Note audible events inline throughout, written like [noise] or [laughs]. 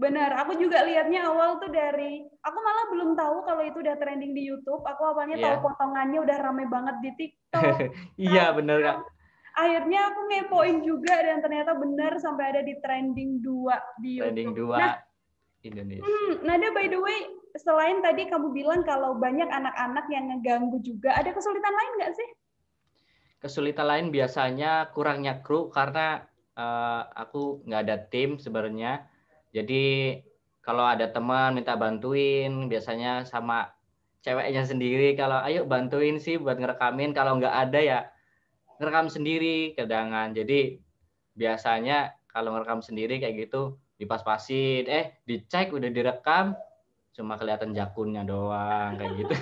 Benar, aku juga lihatnya awal tuh dari aku malah belum tahu kalau itu udah trending di YouTube. Aku awalnya yeah. tahu iya. potongannya udah rame banget di TikTok. [laughs] Iya, benar Kak. Akhirnya aku ngepoin juga dan ternyata benar sampai ada di trending dua di trending YouTube. Trending 2 nah, Indonesia. Hmm, nah, Nada by the way, selain tadi kamu bilang kalau banyak anak-anak yang ngeganggu juga, ada kesulitan lain nggak sih? Kesulitan lain biasanya kurangnya kru karena uh, aku nggak ada tim sebenarnya jadi kalau ada teman minta bantuin, biasanya sama ceweknya sendiri kalau ayo bantuin sih buat ngerekamin kalau nggak ada ya ngerekam sendiri kedangan jadi biasanya kalau ngerekam sendiri kayak gitu dipas-pasin eh dicek udah direkam cuma kelihatan jakunnya doang kayak gitu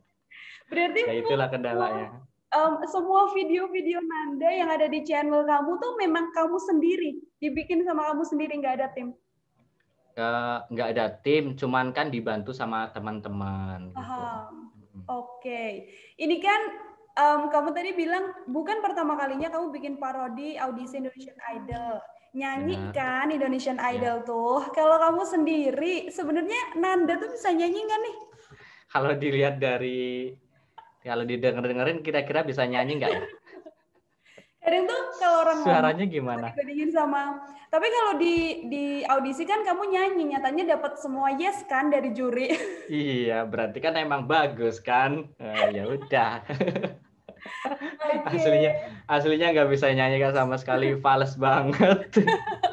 [laughs] berarti ya itulah kendalanya um, semua video-video Nanda yang ada di channel kamu tuh memang kamu sendiri dibikin sama kamu sendiri nggak ada tim nggak uh, ada tim, cuman kan dibantu sama teman-teman. Gitu. Oke, okay. ini kan um, kamu tadi bilang bukan pertama kalinya kamu bikin parodi audisi Indonesian Idol, nyanyi Benar. kan Indonesian iya. Idol ya. tuh. Kalau kamu sendiri sebenarnya Nanda tuh bisa nyanyi nggak nih? Kalau dilihat dari kalau didenger-dengerin, kira-kira bisa nyanyi nggak ya? [laughs] kadang tuh kalau orang suaranya ngomong, gimana dibandingin sama tapi kalau di di audisi kan kamu nyanyi nyatanya dapat semua yes kan dari juri [laughs] iya berarti kan emang bagus kan uh, ya udah [laughs] okay. aslinya aslinya nggak bisa nyanyi kan sama sekali fals banget [laughs]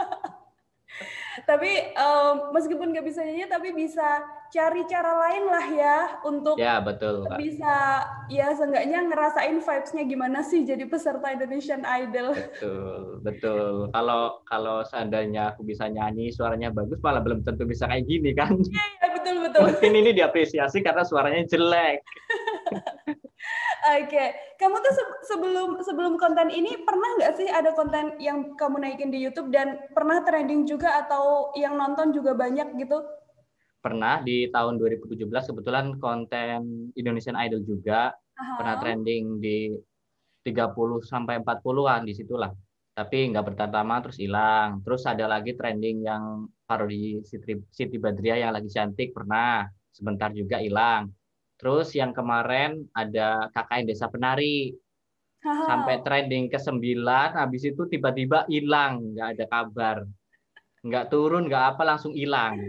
tapi um, meskipun nggak bisa nyanyi tapi bisa cari cara lain lah ya untuk ya betul Kak. bisa ya seenggaknya ngerasain vibesnya gimana sih jadi peserta Indonesian Idol betul betul kalau kalau seandainya aku bisa nyanyi suaranya bagus malah belum tentu bisa kayak gini kan iya ya, betul betul mungkin ini diapresiasi karena suaranya jelek [laughs] Oke, okay. kamu tuh sebelum sebelum konten ini pernah nggak sih ada konten yang kamu naikin di YouTube dan pernah trending juga atau yang nonton juga banyak gitu? Pernah di tahun 2017 kebetulan konten Indonesian Idol juga Aha. pernah trending di 30 sampai 40-an di situlah. Tapi nggak bertahan lama terus hilang. Terus ada lagi trending yang parodi Siti, Siti Badria yang lagi cantik pernah sebentar juga hilang Terus yang kemarin ada KKN Desa Penari oh. sampai trending ke sembilan, habis itu tiba-tiba hilang, nggak ada kabar, nggak turun, nggak apa, langsung hilang. [laughs]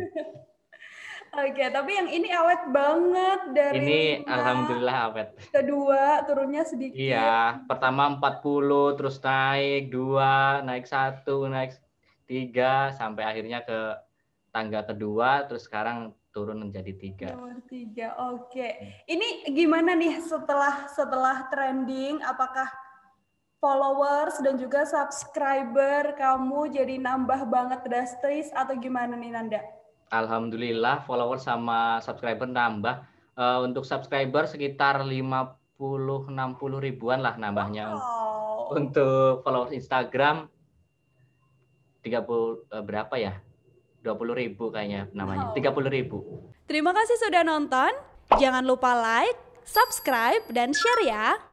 Oke, tapi yang ini awet banget dari Ini alhamdulillah awet. Kedua turunnya sedikit. Iya, pertama 40 terus naik 2, naik 1, naik 3 sampai akhirnya ke tangga kedua terus sekarang turun menjadi tiga. Nomor tiga, oke. Okay. Ini gimana nih setelah setelah trending? Apakah followers dan juga subscriber kamu jadi nambah banget drastis atau gimana nih Nanda? Alhamdulillah followers sama subscriber nambah. Uh, untuk subscriber sekitar 50-60 ribuan lah nambahnya. Wow. Untuk followers Instagram 30 uh, eh, berapa ya? 20.000 kayaknya namanya. Oh. 30.000. Terima kasih sudah nonton. Jangan lupa like, subscribe dan share ya.